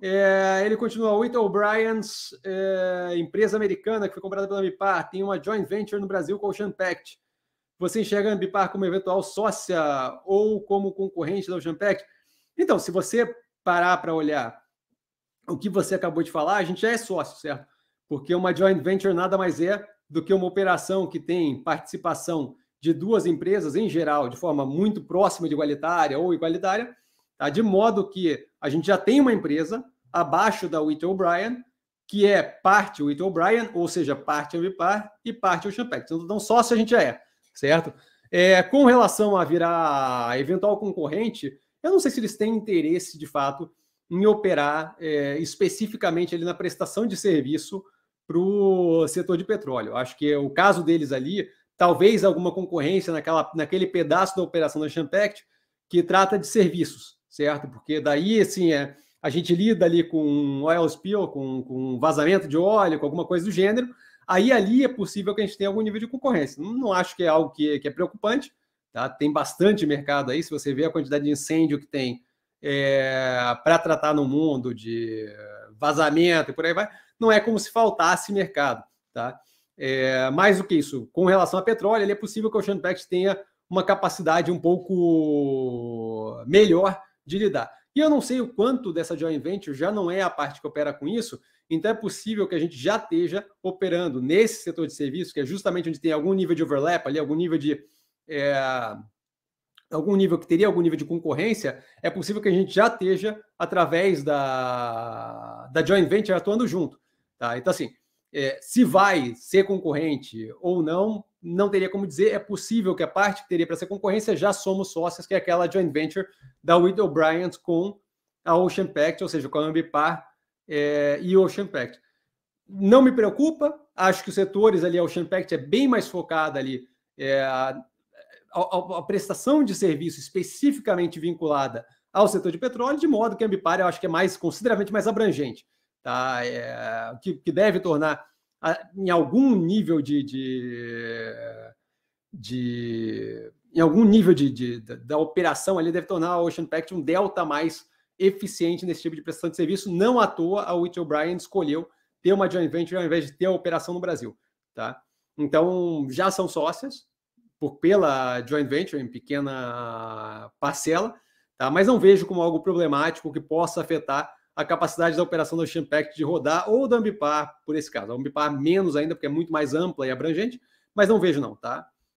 É, ele continua, Whit O'Brien's é, empresa americana que foi comprada pela Ambipar tem uma joint venture no Brasil com o Ocean Pact. Você enxerga a Ambipar como eventual sócia ou como concorrente da Ocean Pact? Então, se você parar para olhar o que você acabou de falar, a gente já é sócio, certo? Porque uma joint venture nada mais é do que uma operação que tem participação de duas empresas em geral, de forma muito próxima de igualitária ou igualitária, Tá? De modo que a gente já tem uma empresa abaixo da Whit O'Brien, que é parte Whit O'Brien, ou seja, parte Ambipar e parte Ocean Pact. Então, então sócio a gente já é, certo? É, com relação a virar eventual concorrente, eu não sei se eles têm interesse, de fato, em operar é, especificamente ali na prestação de serviço para o setor de petróleo. Acho que o caso deles ali, talvez alguma concorrência naquela, naquele pedaço da operação da Champact que trata de serviços certo? Porque daí, assim, é, a gente lida ali com um oil spill, com, com um vazamento de óleo, com alguma coisa do gênero, aí ali é possível que a gente tenha algum nível de concorrência. Não, não acho que é algo que, que é preocupante, tá? Tem bastante mercado aí, se você vê a quantidade de incêndio que tem é, para tratar no mundo, de eh, vazamento e por aí vai, não é como se faltasse mercado, tá? É, mais do que isso, com relação a petróleo, é possível que o Ocean Pact tenha uma capacidade um pouco melhor de lidar. E eu não sei o quanto dessa joint venture já não é a parte que opera com isso, então é possível que a gente já esteja operando nesse setor de serviço, que é justamente onde tem algum nível de overlap ali, algum nível de. É, algum nível que teria algum nível de concorrência, é possível que a gente já esteja através da, da joint venture atuando junto. Tá? Então, assim, é, se vai ser concorrente ou não, não teria como dizer, é possível que a parte que teria para ser concorrência já somos sócios, que é aquela joint venture da Witt O'Brien com a Ocean Pact, ou seja, com a Ambipar é, e Ocean Pact. Não me preocupa, acho que os setores ali, a Ocean Pact é bem mais focada ali, é, a, a, a, prestação de serviço especificamente vinculada ao setor de petróleo, de modo que a Ambipar eu acho que é mais consideravelmente mais abrangente, tá? É, que, que deve tornar em algum nível de, de, de em algum nível de, de, da operação ele deve tornar a Ocean Pact um delta mais eficiente nesse tipo de prestação de serviço. Não à toa a Whit O'Brien escolheu ter uma joint venture ao invés de ter a operação no Brasil, tá? Então já são sócias por pela joint venture em pequena parcela, tá? Mas não vejo como algo problemático que possa afetar a capacidade da operação da Ocean Pact de rodar ou da Ambipar, por esse caso. A Ambipar menos ainda, porque é muito mais ampla e abrangente, mas não vejo não, tá?